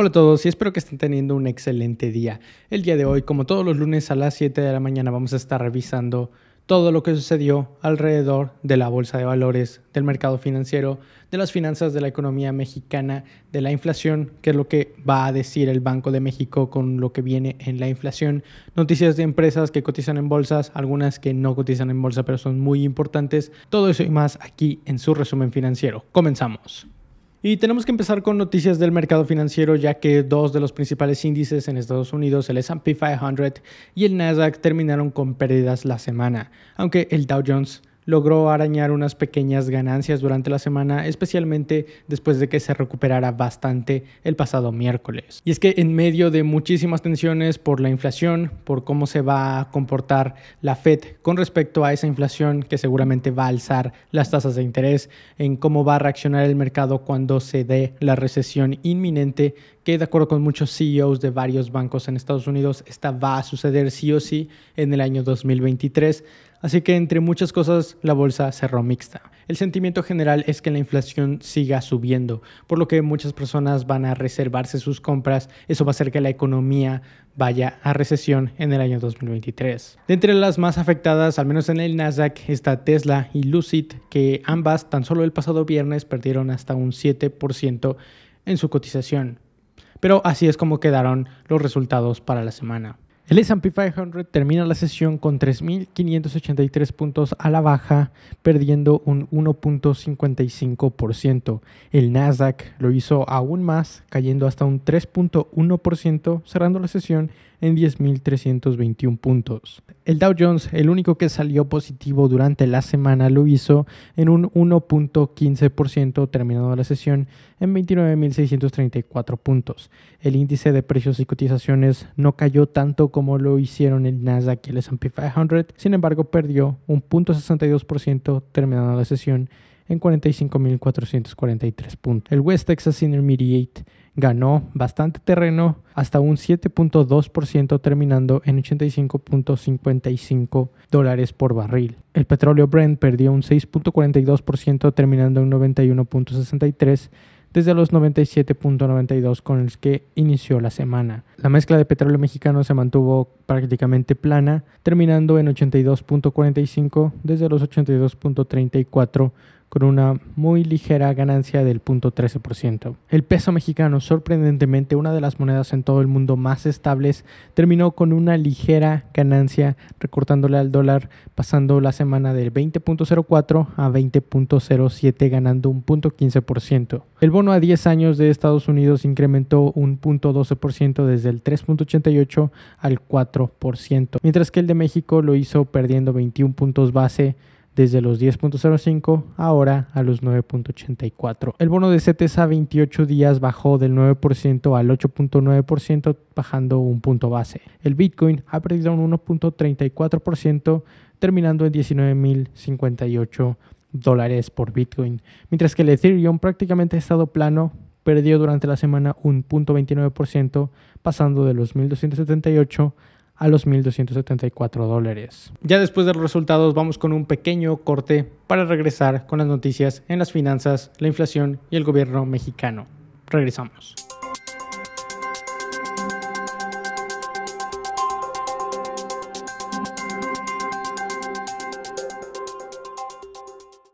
Hola a todos y espero que estén teniendo un excelente día. El día de hoy, como todos los lunes a las 7 de la mañana, vamos a estar revisando todo lo que sucedió alrededor de la bolsa de valores, del mercado financiero, de las finanzas de la economía mexicana, de la inflación, qué es lo que va a decir el Banco de México con lo que viene en la inflación, noticias de empresas que cotizan en bolsas, algunas que no cotizan en bolsa pero son muy importantes, todo eso y más aquí en su resumen financiero. Comenzamos. Y tenemos que empezar con noticias del mercado financiero, ya que dos de los principales índices en Estados Unidos, el SP 500 y el Nasdaq, terminaron con pérdidas la semana, aunque el Dow Jones logró arañar unas pequeñas ganancias durante la semana, especialmente después de que se recuperara bastante el pasado miércoles. Y es que en medio de muchísimas tensiones por la inflación, por cómo se va a comportar la Fed con respecto a esa inflación que seguramente va a alzar las tasas de interés, en cómo va a reaccionar el mercado cuando se dé la recesión inminente, que de acuerdo con muchos CEOs de varios bancos en Estados Unidos, esta va a suceder sí o sí en el año 2023. Así que entre muchas cosas la bolsa cerró mixta. El sentimiento general es que la inflación siga subiendo, por lo que muchas personas van a reservarse sus compras. Eso va a hacer que la economía vaya a recesión en el año 2023. De entre las más afectadas, al menos en el Nasdaq, está Tesla y Lucid, que ambas tan solo el pasado viernes perdieron hasta un 7% en su cotización. Pero así es como quedaron los resultados para la semana. El S&P 500 termina la sesión con 3.583 puntos a la baja, perdiendo un 1.55%. El Nasdaq lo hizo aún más, cayendo hasta un 3.1%, cerrando la sesión en 10.321 puntos. El Dow Jones, el único que salió positivo durante la semana, lo hizo en un 1.15% terminando la sesión en 29.634 puntos. El índice de precios y cotizaciones no cayó tanto como lo hicieron el Nasdaq y el S&P 500, sin embargo perdió un 0.62% terminando la sesión en 45.443 puntos. El West Texas Intermediate ganó bastante terreno, hasta un 7.2%, terminando en 85.55 dólares por barril. El petróleo Brent perdió un 6.42%, terminando en 91.63 desde los 97.92 con los que inició la semana. La mezcla de petróleo mexicano se mantuvo prácticamente plana, terminando en 82.45 desde los 82.34 con una muy ligera ganancia del 0.13%. El peso mexicano, sorprendentemente una de las monedas en todo el mundo más estables, terminó con una ligera ganancia recortándole al dólar, pasando la semana del 20.04 a 20.07 ganando un 0.15%. El bono a 10 años de Estados Unidos incrementó un 0.12% desde el 3.88 al 4%, mientras que el de México lo hizo perdiendo 21 puntos base desde los 10.05 ahora a los 9.84. El bono de CETES a 28 días bajó del 9% al 8.9%, bajando un punto base. El Bitcoin ha perdido un 1.34%, terminando en 19.058 dólares por Bitcoin, mientras que el Ethereum prácticamente ha estado plano perdió durante la semana un 0.29%, pasando de los 1.278 a los 1.274 dólares. Ya después de los resultados vamos con un pequeño corte para regresar con las noticias en las finanzas, la inflación y el gobierno mexicano. Regresamos.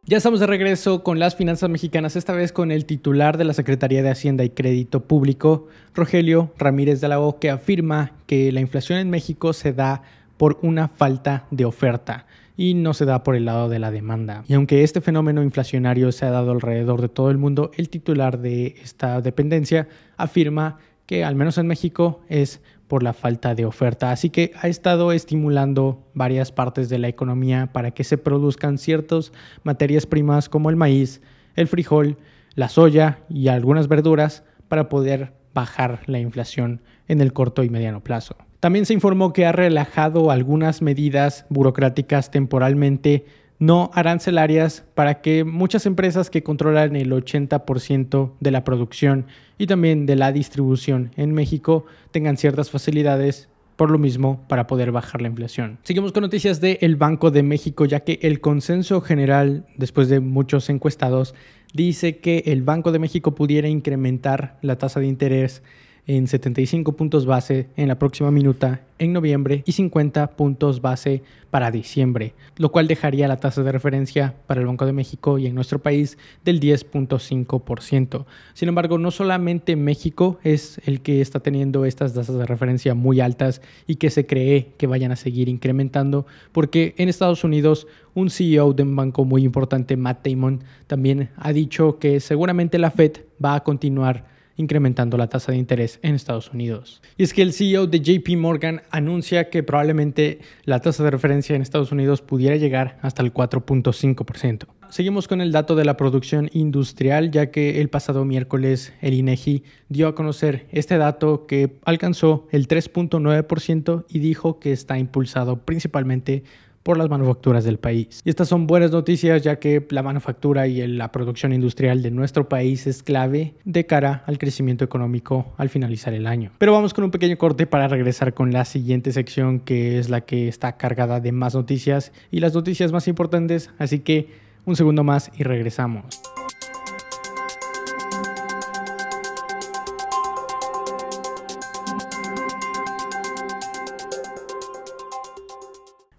Ya estamos de regreso con las finanzas mexicanas, esta vez con el titular de la Secretaría de Hacienda y Crédito Público, Rogelio Ramírez de la O, que afirma que la inflación en México se da por una falta de oferta y no se da por el lado de la demanda. Y aunque este fenómeno inflacionario se ha dado alrededor de todo el mundo, el titular de esta dependencia afirma que al menos en México es por la falta de oferta. Así que ha estado estimulando varias partes de la economía para que se produzcan ciertas materias primas como el maíz, el frijol, la soya y algunas verduras para poder bajar la inflación en el corto y mediano plazo. También se informó que ha relajado algunas medidas burocráticas temporalmente no arancelarias para que muchas empresas que controlan el 80% de la producción y también de la distribución en México tengan ciertas facilidades por lo mismo para poder bajar la inflación. Seguimos con noticias del Banco de México, ya que el consenso general, después de muchos encuestados, dice que el Banco de México pudiera incrementar la tasa de interés en 75 puntos base en la próxima minuta en noviembre y 50 puntos base para diciembre, lo cual dejaría la tasa de referencia para el Banco de México y en nuestro país del 10.5%. Sin embargo, no solamente México es el que está teniendo estas tasas de referencia muy altas y que se cree que vayan a seguir incrementando, porque en Estados Unidos un CEO de un banco muy importante, Matt Damon, también ha dicho que seguramente la Fed va a continuar incrementando la tasa de interés en Estados Unidos. Y es que el CEO de JP Morgan anuncia que probablemente la tasa de referencia en Estados Unidos pudiera llegar hasta el 4.5%. Seguimos con el dato de la producción industrial, ya que el pasado miércoles el INEGI e dio a conocer este dato que alcanzó el 3.9% y dijo que está impulsado principalmente por las manufacturas del país. Y estas son buenas noticias ya que la manufactura y la producción industrial de nuestro país es clave de cara al crecimiento económico al finalizar el año. Pero vamos con un pequeño corte para regresar con la siguiente sección que es la que está cargada de más noticias y las noticias más importantes, así que un segundo más y regresamos.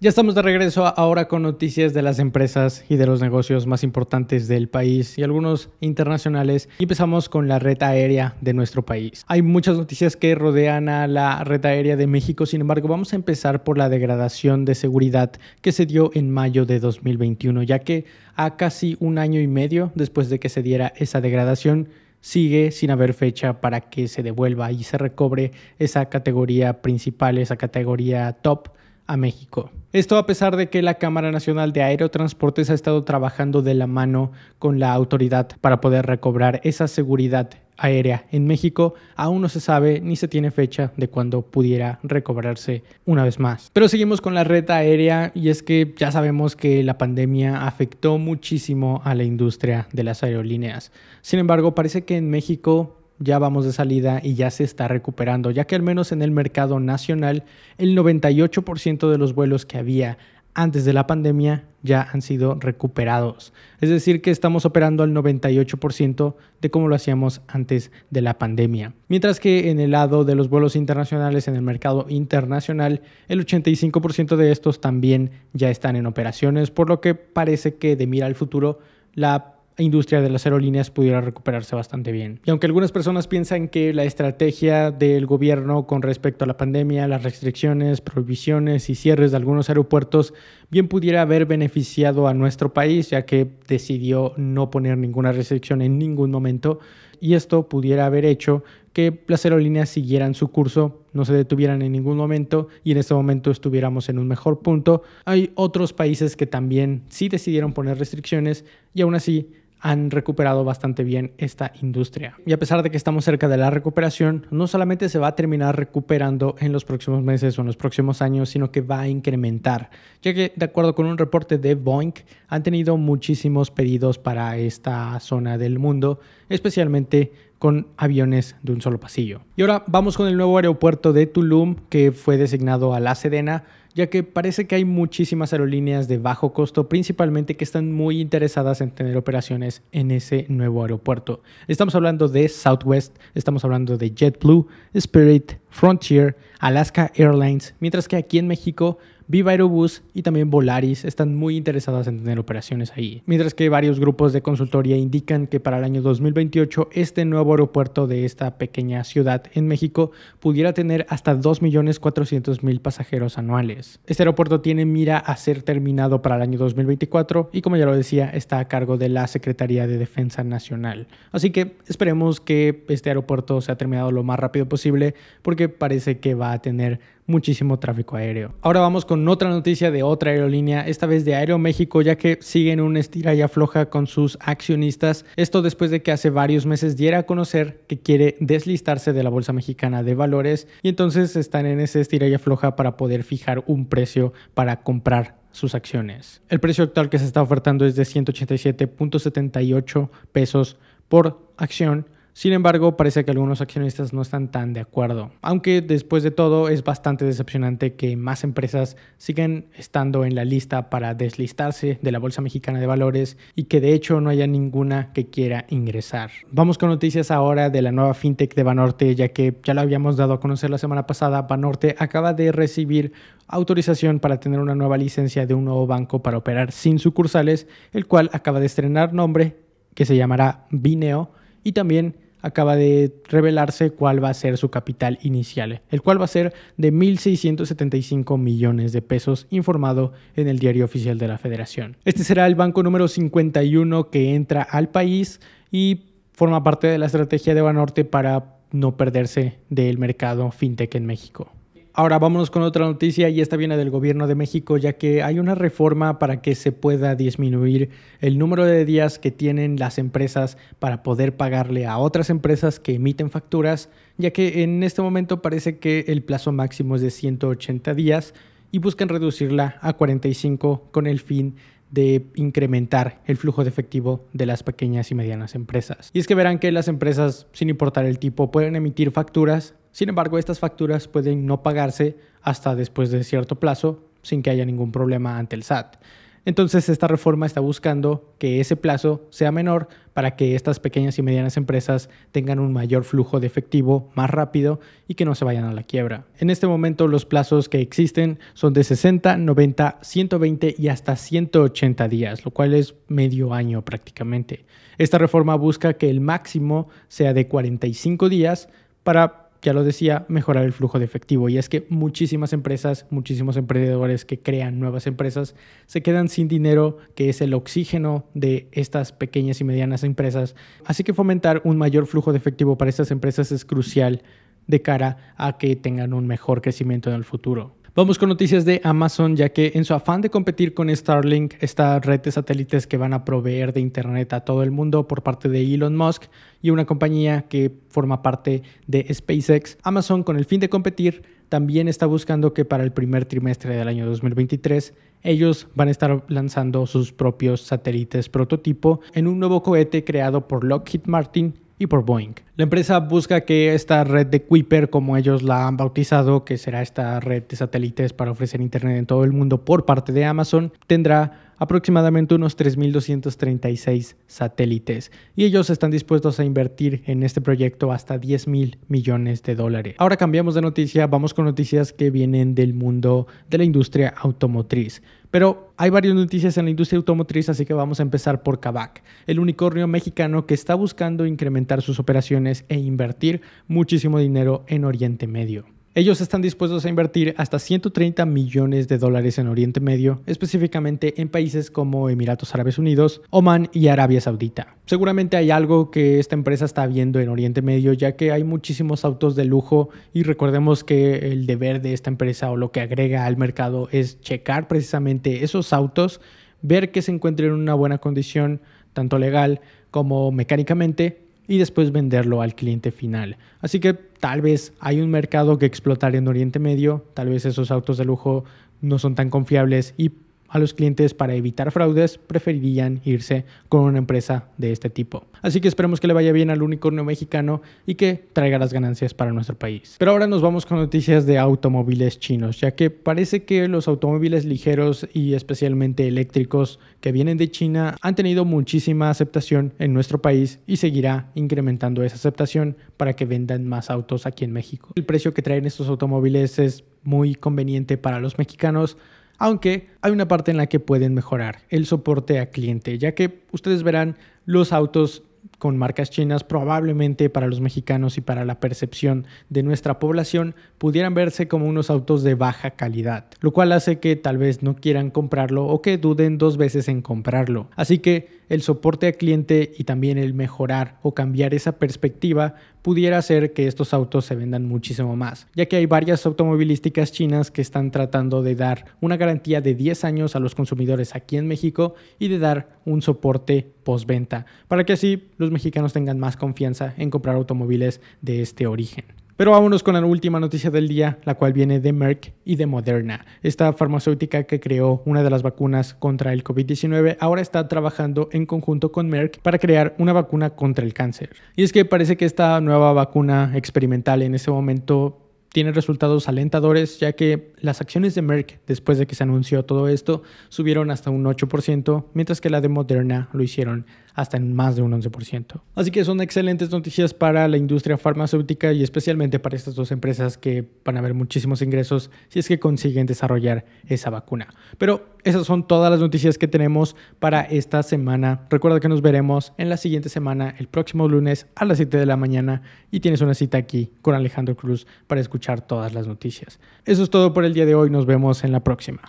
Ya estamos de regreso ahora con noticias de las empresas y de los negocios más importantes del país y algunos internacionales. Y empezamos con la red aérea de nuestro país. Hay muchas noticias que rodean a la red aérea de México, sin embargo vamos a empezar por la degradación de seguridad que se dio en mayo de 2021, ya que a casi un año y medio después de que se diera esa degradación, sigue sin haber fecha para que se devuelva y se recobre esa categoría principal, esa categoría top a México. Esto a pesar de que la Cámara Nacional de Aerotransportes ha estado trabajando de la mano con la autoridad para poder recobrar esa seguridad aérea en México, aún no se sabe ni se tiene fecha de cuándo pudiera recobrarse una vez más. Pero seguimos con la red aérea y es que ya sabemos que la pandemia afectó muchísimo a la industria de las aerolíneas. Sin embargo, parece que en México ya vamos de salida y ya se está recuperando, ya que al menos en el mercado nacional el 98% de los vuelos que había antes de la pandemia ya han sido recuperados. Es decir, que estamos operando al 98% de como lo hacíamos antes de la pandemia. Mientras que en el lado de los vuelos internacionales, en el mercado internacional, el 85% de estos también ya están en operaciones, por lo que parece que de mira al futuro, la industria de las aerolíneas pudiera recuperarse bastante bien. Y aunque algunas personas piensan que la estrategia del gobierno con respecto a la pandemia, las restricciones, prohibiciones y cierres de algunos aeropuertos bien pudiera haber beneficiado a nuestro país, ya que decidió no poner ninguna restricción en ningún momento, y esto pudiera haber hecho que las aerolíneas siguieran su curso, no se detuvieran en ningún momento y en este momento estuviéramos en un mejor punto. Hay otros países que también sí decidieron poner restricciones y aún así han recuperado bastante bien esta industria. Y a pesar de que estamos cerca de la recuperación, no solamente se va a terminar recuperando en los próximos meses o en los próximos años, sino que va a incrementar, ya que de acuerdo con un reporte de Boeing, han tenido muchísimos pedidos para esta zona del mundo, especialmente con aviones de un solo pasillo. Y ahora vamos con el nuevo aeropuerto de Tulum que fue designado a la Sedena ya que parece que hay muchísimas aerolíneas de bajo costo, principalmente que están muy interesadas en tener operaciones en ese nuevo aeropuerto. Estamos hablando de Southwest, estamos hablando de JetBlue, Spirit, Frontier, Alaska Airlines, mientras que aquí en México Viva Aerobús y también Volaris están muy interesadas en tener operaciones ahí. Mientras que varios grupos de consultoría indican que para el año 2028 este nuevo aeropuerto de esta pequeña ciudad en México pudiera tener hasta 2.400.000 pasajeros anuales. Este aeropuerto tiene mira a ser terminado para el año 2024 y como ya lo decía está a cargo de la Secretaría de Defensa Nacional. Así que esperemos que este aeropuerto sea terminado lo más rápido posible porque parece que va a tener muchísimo tráfico aéreo. Ahora vamos con otra noticia de otra aerolínea, esta vez de Aeroméxico, ya que siguen un estiralla y afloja con sus accionistas. Esto después de que hace varios meses diera a conocer que quiere deslistarse de la Bolsa Mexicana de Valores y entonces están en ese estiralla floja para poder fijar un precio para comprar sus acciones. El precio actual que se está ofertando es de 187.78 pesos por acción sin embargo, parece que algunos accionistas no están tan de acuerdo, aunque después de todo es bastante decepcionante que más empresas sigan estando en la lista para deslistarse de la Bolsa Mexicana de Valores y que de hecho no haya ninguna que quiera ingresar. Vamos con noticias ahora de la nueva fintech de Banorte, ya que ya lo habíamos dado a conocer la semana pasada, Banorte acaba de recibir autorización para tener una nueva licencia de un nuevo banco para operar sin sucursales, el cual acaba de estrenar nombre que se llamará Bineo y también acaba de revelarse cuál va a ser su capital inicial, el cual va a ser de 1.675 millones de pesos, informado en el diario oficial de la federación. Este será el banco número 51 que entra al país y forma parte de la estrategia de Banorte para no perderse del mercado fintech en México. Ahora vámonos con otra noticia y esta viene del gobierno de México ya que hay una reforma para que se pueda disminuir el número de días que tienen las empresas para poder pagarle a otras empresas que emiten facturas ya que en este momento parece que el plazo máximo es de 180 días y buscan reducirla a 45 con el fin de incrementar el flujo de efectivo de las pequeñas y medianas empresas. Y es que verán que las empresas, sin importar el tipo, pueden emitir facturas, sin embargo estas facturas pueden no pagarse hasta después de cierto plazo sin que haya ningún problema ante el SAT. Entonces, esta reforma está buscando que ese plazo sea menor para que estas pequeñas y medianas empresas tengan un mayor flujo de efectivo más rápido y que no se vayan a la quiebra. En este momento, los plazos que existen son de 60, 90, 120 y hasta 180 días, lo cual es medio año prácticamente. Esta reforma busca que el máximo sea de 45 días para ya lo decía, mejorar el flujo de efectivo. Y es que muchísimas empresas, muchísimos emprendedores que crean nuevas empresas se quedan sin dinero, que es el oxígeno de estas pequeñas y medianas empresas. Así que fomentar un mayor flujo de efectivo para estas empresas es crucial de cara a que tengan un mejor crecimiento en el futuro. Vamos con noticias de Amazon, ya que en su afán de competir con Starlink, esta red de satélites que van a proveer de Internet a todo el mundo por parte de Elon Musk y una compañía que forma parte de SpaceX, Amazon con el fin de competir también está buscando que para el primer trimestre del año 2023 ellos van a estar lanzando sus propios satélites prototipo en un nuevo cohete creado por Lockheed Martin y por Boeing. La empresa busca que esta red de Kuiper, como ellos la han bautizado, que será esta red de satélites para ofrecer Internet en todo el mundo por parte de Amazon, tendrá aproximadamente unos 3.236 satélites y ellos están dispuestos a invertir en este proyecto hasta 10 mil millones de dólares. Ahora cambiamos de noticia, vamos con noticias que vienen del mundo de la industria automotriz. Pero hay varias noticias en la industria automotriz, así que vamos a empezar por Kavak, el unicornio mexicano que está buscando incrementar sus operaciones e invertir muchísimo dinero en Oriente Medio. Ellos están dispuestos a invertir hasta 130 millones de dólares en Oriente Medio, específicamente en países como Emiratos Árabes Unidos, Oman y Arabia Saudita. Seguramente hay algo que esta empresa está viendo en Oriente Medio, ya que hay muchísimos autos de lujo y recordemos que el deber de esta empresa o lo que agrega al mercado es checar precisamente esos autos, ver que se encuentren en una buena condición, tanto legal como mecánicamente, y después venderlo al cliente final. Así que tal vez hay un mercado que explotar en Oriente Medio, tal vez esos autos de lujo no son tan confiables y a los clientes para evitar fraudes, preferirían irse con una empresa de este tipo. Así que esperemos que le vaya bien al unicornio mexicano y que traiga las ganancias para nuestro país. Pero ahora nos vamos con noticias de automóviles chinos, ya que parece que los automóviles ligeros y especialmente eléctricos que vienen de China han tenido muchísima aceptación en nuestro país y seguirá incrementando esa aceptación para que vendan más autos aquí en México. El precio que traen estos automóviles es muy conveniente para los mexicanos, aunque hay una parte en la que pueden mejorar el soporte a cliente, ya que ustedes verán los autos con marcas chinas probablemente para los mexicanos y para la percepción de nuestra población pudieran verse como unos autos de baja calidad, lo cual hace que tal vez no quieran comprarlo o que duden dos veces en comprarlo. Así que el soporte a cliente y también el mejorar o cambiar esa perspectiva pudiera ser que estos autos se vendan muchísimo más, ya que hay varias automovilísticas chinas que están tratando de dar una garantía de 10 años a los consumidores aquí en México y de dar un soporte postventa, para que así los mexicanos tengan más confianza en comprar automóviles de este origen. Pero vámonos con la última noticia del día, la cual viene de Merck y de Moderna. Esta farmacéutica que creó una de las vacunas contra el COVID-19 ahora está trabajando en conjunto con Merck para crear una vacuna contra el cáncer. Y es que parece que esta nueva vacuna experimental en ese momento tiene resultados alentadores, ya que las acciones de Merck, después de que se anunció todo esto, subieron hasta un 8%, mientras que la de Moderna lo hicieron hasta en más de un 11%. Así que son excelentes noticias para la industria farmacéutica y especialmente para estas dos empresas que van a ver muchísimos ingresos si es que consiguen desarrollar esa vacuna. Pero esas son todas las noticias que tenemos para esta semana. Recuerda que nos veremos en la siguiente semana, el próximo lunes a las 7 de la mañana y tienes una cita aquí con Alejandro Cruz para escuchar todas las noticias. Eso es todo por el día de hoy, nos vemos en la próxima.